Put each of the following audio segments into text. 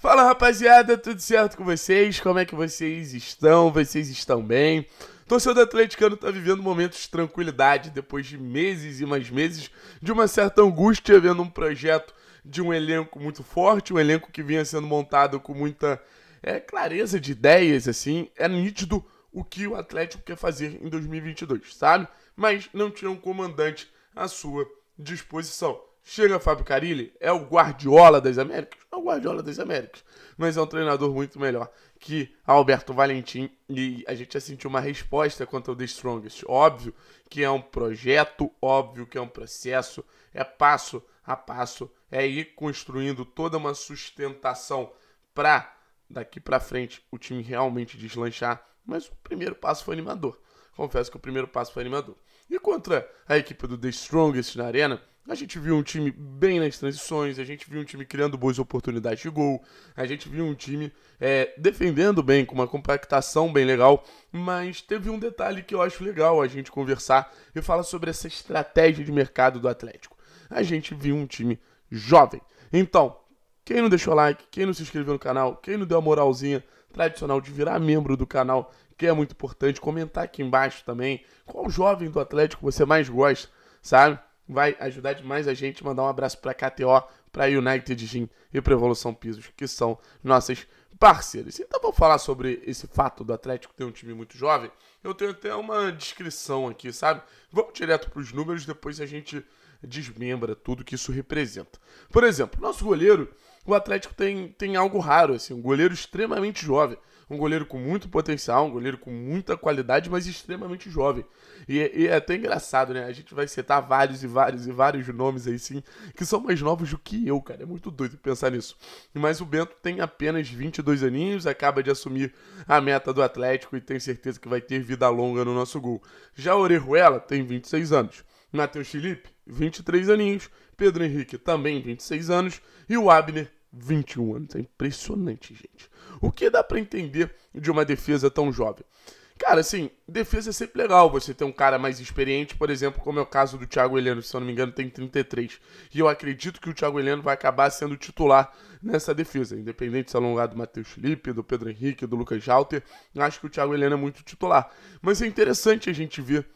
Fala rapaziada, tudo certo com vocês? Como é que vocês estão? Vocês estão bem? Torcedor atleticano está vivendo momentos de tranquilidade depois de meses e mais meses de uma certa angústia vendo um projeto de um elenco muito forte, um elenco que vinha sendo montado com muita é, clareza de ideias, assim. É nítido o que o Atlético quer fazer em 2022, sabe? Mas não tinha um comandante à sua disposição. Chega Fábio Carilli, é o Guardiola das Américas? É o Guardiola das Américas, mas é um treinador muito melhor que Alberto Valentim e a gente já sentiu uma resposta contra o The Strongest. Óbvio que é um projeto, óbvio que é um processo, é passo a passo, é ir construindo toda uma sustentação para daqui para frente o time realmente deslanchar, mas o primeiro passo foi animador. Confesso que o primeiro passo foi animador. E contra a equipe do The Strongest na arena, a gente viu um time bem nas transições, a gente viu um time criando boas oportunidades de gol, a gente viu um time é, defendendo bem, com uma compactação bem legal, mas teve um detalhe que eu acho legal a gente conversar e falar sobre essa estratégia de mercado do Atlético. A gente viu um time jovem. Então, quem não deixou like, quem não se inscreveu no canal, quem não deu a moralzinha tradicional de virar membro do canal, que é muito importante, comentar aqui embaixo também qual jovem do Atlético você mais gosta, sabe? vai ajudar demais a gente. Mandar um abraço para a KTO, para a United Gym e para Evolução Pisos, que são nossas parceiras. Então vou falar sobre esse fato do Atlético ter um time muito jovem. Eu tenho até uma descrição aqui, sabe? Vamos direto para os números, depois a gente desmembra tudo que isso representa. Por exemplo, nosso goleiro, o Atlético tem, tem algo raro, assim, um goleiro extremamente jovem um goleiro com muito potencial, um goleiro com muita qualidade, mas extremamente jovem. E, é, e, é até engraçado, né? A gente vai citar vários e vários e vários nomes aí sim, que são mais novos do que eu, cara. É muito doido pensar nisso. Mas o Bento tem apenas 22 aninhos, acaba de assumir a meta do Atlético e tem certeza que vai ter vida longa no nosso gol. Já Orejuela tem 26 anos. Matheus Felipe, 23 aninhos. Pedro Henrique, também 26 anos. E o Abner, 21 anos. É impressionante, gente. O que dá para entender de uma defesa tão jovem? Cara, assim, defesa é sempre legal você ter um cara mais experiente, por exemplo, como é o caso do Thiago Heleno, se eu não me engano, tem 33. E eu acredito que o Thiago Heleno vai acabar sendo titular nessa defesa, independente se alongar do Matheus Felipe, do Pedro Henrique, do Lucas Jalter. Acho que o Thiago Heleno é muito titular. Mas é interessante a gente ver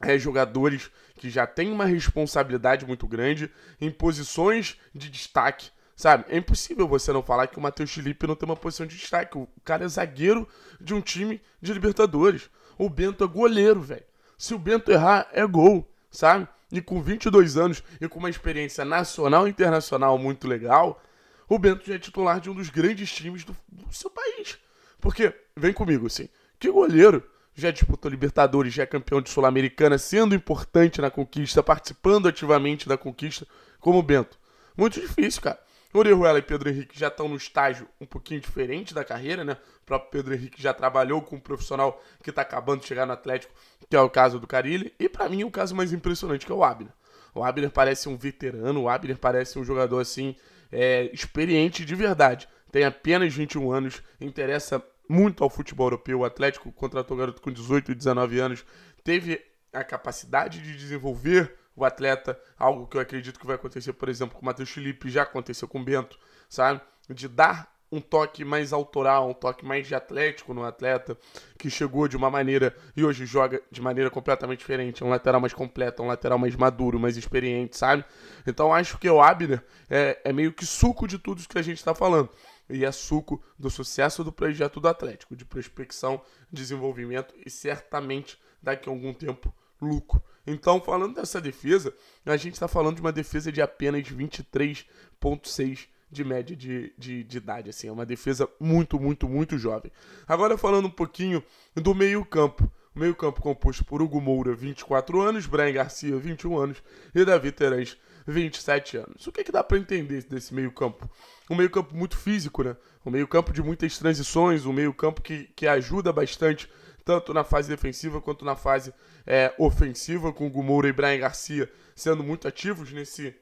é, jogadores que já têm uma responsabilidade muito grande em posições de destaque Sabe? É impossível você não falar que o Matheus Felipe não tem uma posição de destaque. O cara é zagueiro de um time de Libertadores. O Bento é goleiro, velho. Se o Bento errar, é gol, sabe? E com 22 anos e com uma experiência nacional e internacional muito legal, o Bento já é titular de um dos grandes times do, do seu país. Porque, vem comigo assim, que goleiro já disputou Libertadores, já é campeão de Sul-Americana, sendo importante na conquista, participando ativamente da conquista, como o Bento. Muito difícil, cara. Norihuela e Pedro Henrique já estão no estágio um pouquinho diferente da carreira, né? O próprio Pedro Henrique já trabalhou com um profissional que está acabando de chegar no Atlético, que é o caso do Carilli. E para mim, o caso mais impressionante que é o Abner. O Abner parece um veterano, o Abner parece um jogador assim, é, experiente de verdade. Tem apenas 21 anos, interessa muito ao futebol europeu. O Atlético contratou o garoto com 18 e 19 anos, teve a capacidade de desenvolver o atleta, algo que eu acredito que vai acontecer, por exemplo, com o Matheus Felipe, já aconteceu com o Bento, sabe? De dar um toque mais autoral, um toque mais de atlético no atleta, que chegou de uma maneira e hoje joga de maneira completamente diferente. É um lateral mais completo, é um lateral mais maduro, mais experiente, sabe? Então acho que o Abner é, é meio que suco de tudo isso que a gente está falando. E é suco do sucesso do projeto do Atlético, de prospecção, desenvolvimento e certamente daqui a algum tempo lucro. Então, falando dessa defesa, a gente está falando de uma defesa de apenas 23,6 de média de, de, de, idade. Assim, é uma defesa muito, muito, muito jovem. Agora, falando um pouquinho do meio-campo. Meio-campo composto por Hugo Moura, 24 anos, Brian Garcia, 21 anos e Davi Terãs, 27 anos. O que, é que dá para entender desse meio-campo? Um meio-campo muito físico, né? Um meio-campo de muitas transições, um meio-campo que, que ajuda bastante tanto na fase defensiva quanto na fase é, ofensiva, com o Gumoura e Brian Garcia sendo muito ativos nesse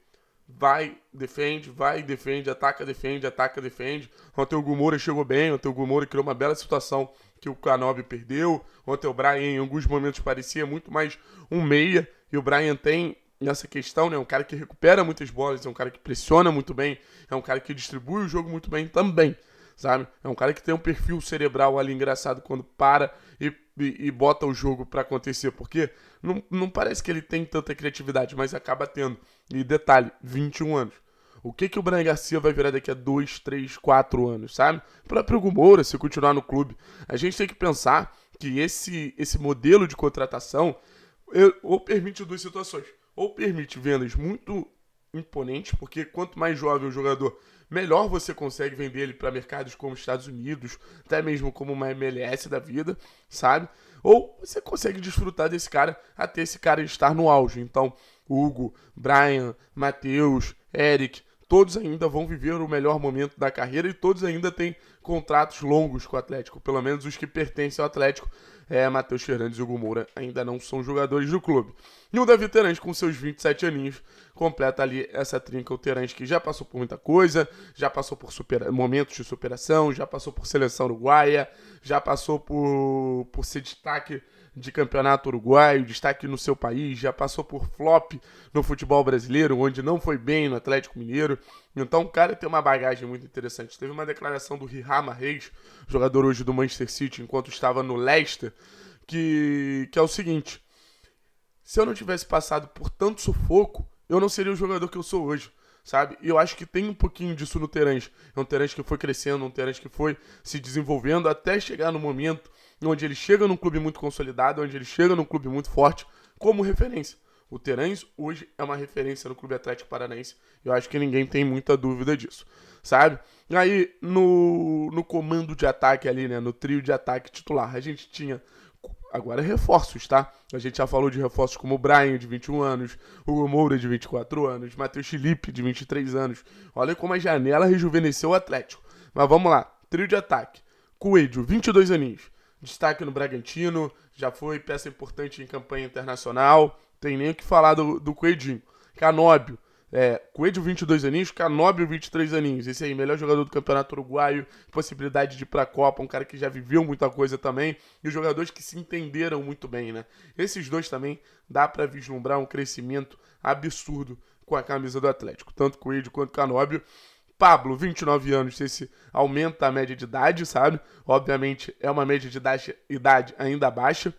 vai, defende, vai, defende, ataca, defende, ataca, defende. Ontem o Gumoura chegou bem, ontem o Gumoura criou uma bela situação que o Canobi perdeu. Ontem o Brian, em alguns momentos, parecia muito mais um meia, e o Brian tem nessa questão, né? Um cara que recupera muitas bolas, é um cara que pressiona muito bem, é um cara que distribui o jogo muito bem também sabe? É um cara que tem um perfil cerebral ali engraçado quando para e, e, e bota o jogo para acontecer, porque não, não parece que ele tem tanta criatividade, mas acaba tendo. E detalhe, 21 anos. O que, que o Brian Garcia vai virar daqui a 2, 3, 4 anos, sabe? O próprio Moura, se continuar no clube. A gente tem que pensar que esse, esse modelo de contratação ou permite duas situações. Ou permite vendas muito imponente, porque quanto mais jovem o jogador, melhor você consegue vender ele para mercados como Estados Unidos, até mesmo como uma MLS da vida, sabe? Ou você consegue desfrutar desse cara até esse cara estar no auge. Então, Hugo, Brian, Matheus, Eric, todos ainda vão viver o melhor momento da carreira e todos ainda têm contratos longos com o Atlético, pelo menos os que pertencem ao Atlético. É, Matheus Fernandes e Hugo Moura ainda não são jogadores do clube. E o Davi Terence com seus 27 aninhos, completa ali essa trinca. O Terence que já passou por muita coisa, já passou por supera... momentos de superação, já passou por seleção uruguaia, já passou por, por ser destaque de campeonato uruguaio, destaque no seu país, já passou por flop no futebol brasileiro, onde não foi bem no Atlético Mineiro. Então o cara tem uma bagagem muito interessante. Teve uma declaração do Rihama Reis, jogador hoje do Manchester City, enquanto estava no Leicester, que, que é o seguinte se eu não tivesse passado por tanto sufoco, eu não seria o jogador que eu sou hoje, sabe? E eu acho que tem um pouquinho disso no Terence. É um Terence que foi crescendo, um Terence que foi se desenvolvendo até chegar no momento onde ele chega num clube muito consolidado, onde ele chega num clube muito forte, como referência. O Terence hoje é uma referência no Clube Atlético Paranaense. Eu acho que ninguém tem muita dúvida disso, sabe? Aí no, no comando de ataque ali, né, no trio de ataque titular, a gente tinha Agora é reforços, tá? A gente já falou de reforços como o Brian, de 21 anos, o Moura, de 24 anos, Matheus Felipe, de 23 anos. Olha como a janela rejuvenesceu o Atlético. Mas vamos lá, trio de ataque. Coelho, 22 aninhos. Destaque no Bragantino, já foi peça importante em campanha internacional. Tem nem o que falar do, do Coelhinho. Canóbio, é, Coelho, 22 aninhos, Canóbio, 23 aninhos. Esse aí, melhor jogador do Campeonato Uruguaio, possibilidade de ir pra Copa, um cara que já viveu muita coisa também, e os jogadores que se entenderam muito bem, né? Esses dois também dá para vislumbrar um crescimento absurdo com a camisa do Atlético, tanto Coelho quanto Canóbio. Pablo, 29 anos, esse aumenta a média de idade, sabe? Obviamente é uma média de idade ainda baixa,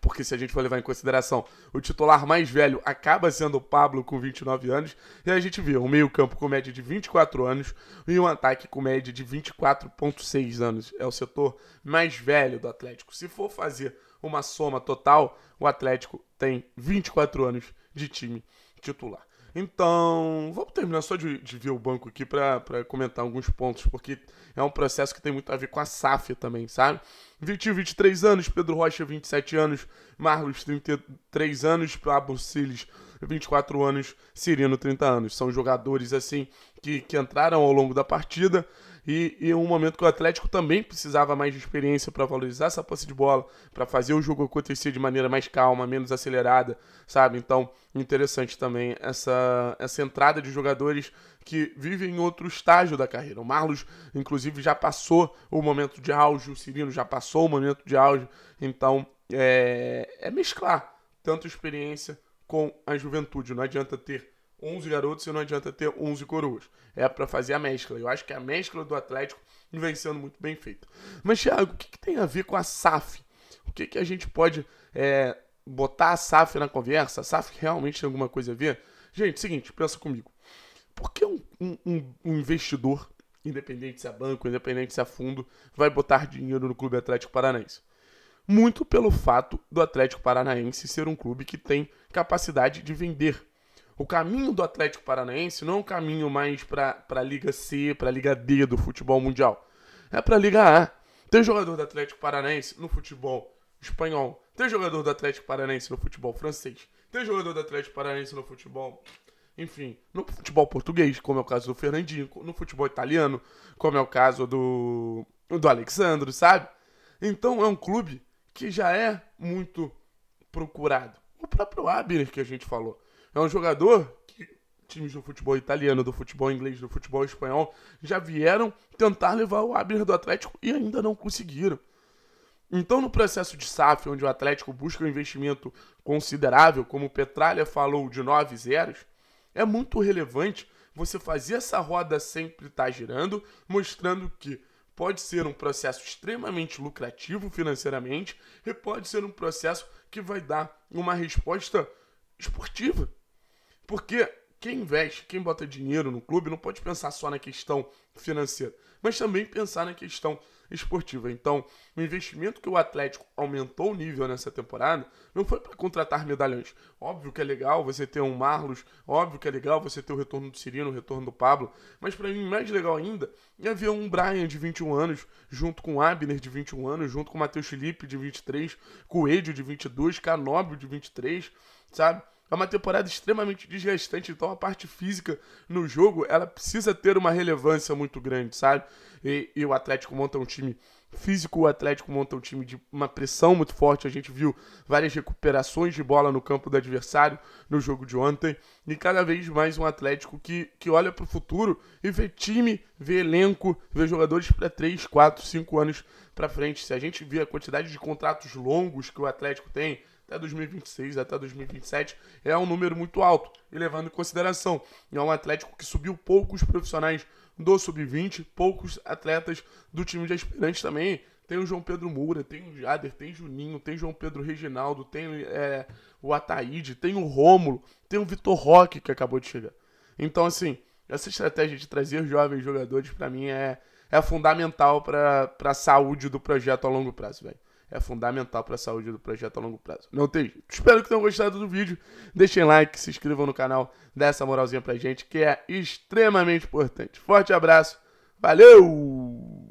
porque se a gente for levar em consideração, o titular mais velho acaba sendo o Pablo com 29 anos, e a gente vê um meio-campo com média de 24 anos e um ataque com média de 24.6 anos. É o setor mais velho do Atlético. Se for fazer uma soma total, o Atlético tem 24 anos de time titular. Então, vamos terminar só de, de ver o banco aqui para comentar alguns pontos, porque é um processo que tem muito a ver com a SAF também, sabe? Vitinho, 23 anos, Pedro Rocha, 27 anos, Marlos, 33 anos, Pablo Siles, 24 anos, Cirino, 30 anos. São jogadores, assim, que, que entraram ao longo da partida e, e um momento que o Atlético também precisava mais de experiência para valorizar essa posse de bola, para fazer o jogo acontecer de maneira mais calma, menos acelerada, sabe? Então, interessante também essa, essa entrada de jogadores que vivem em outro estágio da carreira. O Marlos, inclusive, já passou o momento de auge, o Cirino já passou o momento de auge. Então, é, é mesclar tanto experiência com a juventude. Não adianta ter 11 garotos e não adianta ter 11 coroas. É para fazer a mescla. Eu acho que a mescla do Atlético vem sendo muito bem feita. Mas, Thiago, o que, que tem a ver com a SAF? O que, que a gente pode é, botar a SAF na conversa? A SAF realmente tem alguma coisa a ver? Gente, seguinte, pensa comigo. Por que um, um, um investidor, independente se é banco, independente se é fundo, vai botar dinheiro no Clube Atlético Paranaense? muito pelo fato do Atlético Paranaense ser um clube que tem capacidade de vender o caminho do Atlético Paranaense não é um caminho mais para a Liga C, para a Liga D do futebol mundial. É para a Liga A. Tem jogador do Atlético Paranaense no futebol espanhol. Tem jogador do Atlético Paranaense no futebol francês. Tem jogador do Atlético Paranaense no futebol. Enfim, no futebol português, como é o caso do Fernandinho. No futebol italiano, como é o caso do, do Alexandre, sabe? Então é um clube que já é muito procurado. O próprio Abner que a gente falou. É um jogador que times do futebol italiano, do futebol inglês, do futebol espanhol já vieram tentar levar o Abner do Atlético e ainda não conseguiram. Então, no processo de SAF, onde o Atlético busca um investimento considerável, como o Petralha falou, de 9 zeros, é muito relevante você fazer essa roda sempre estar tá girando, mostrando que pode ser um processo extremamente lucrativo financeiramente e pode ser um processo que vai dar uma resposta esportiva. Porque quem investe, quem bota dinheiro no clube, não pode pensar só na questão financeira, mas também pensar na questão esportiva. Então, o investimento que o Atlético aumentou o nível nessa temporada não foi para contratar medalhões. Óbvio que é legal você ter um Marlos, óbvio que é legal você ter o retorno do Cirino, o retorno do Pablo, mas para mim mais legal ainda é ver um Brian de 21 anos, junto com o Abner de 21 anos, junto com o Matheus Felipe de 23, Coelho de 22, Canóbio de 23, sabe? É uma temporada extremamente desgastante, então a parte física no jogo, ela precisa ter uma relevância muito grande, sabe? E, e o Atlético monta um time físico, o Atlético monta um time de uma pressão muito forte, a gente viu várias recuperações de bola no campo do adversário no jogo de ontem, e cada vez mais um Atlético que, que olha para o futuro e vê time, vê elenco, vê jogadores para 3, 4, 5 anos para frente. Se a gente vê a quantidade de contratos longos que o Atlético tem, até 2026, até 2027, é um número muito alto. E levando em consideração, é um Atlético que subiu poucos profissionais do Sub-20, poucos atletas do time de aspirantes também. Tem o João Pedro Moura, tem o Jader, tem Juninho, tem João Pedro Reginaldo, tem é, o Ataíde, tem o Rômulo, tem o Vitor Roque que acabou de chegar. Então, assim, essa estratégia de trazer jovens jogadores, para mim, é, é fundamental para a saúde do projeto a longo prazo, velho é fundamental para a saúde do projeto a longo prazo. Não tem jeito. Espero que tenham gostado do vídeo. Deixem like, se inscrevam no canal, dê essa moralzinha pra gente, que é extremamente importante. Forte abraço, valeu!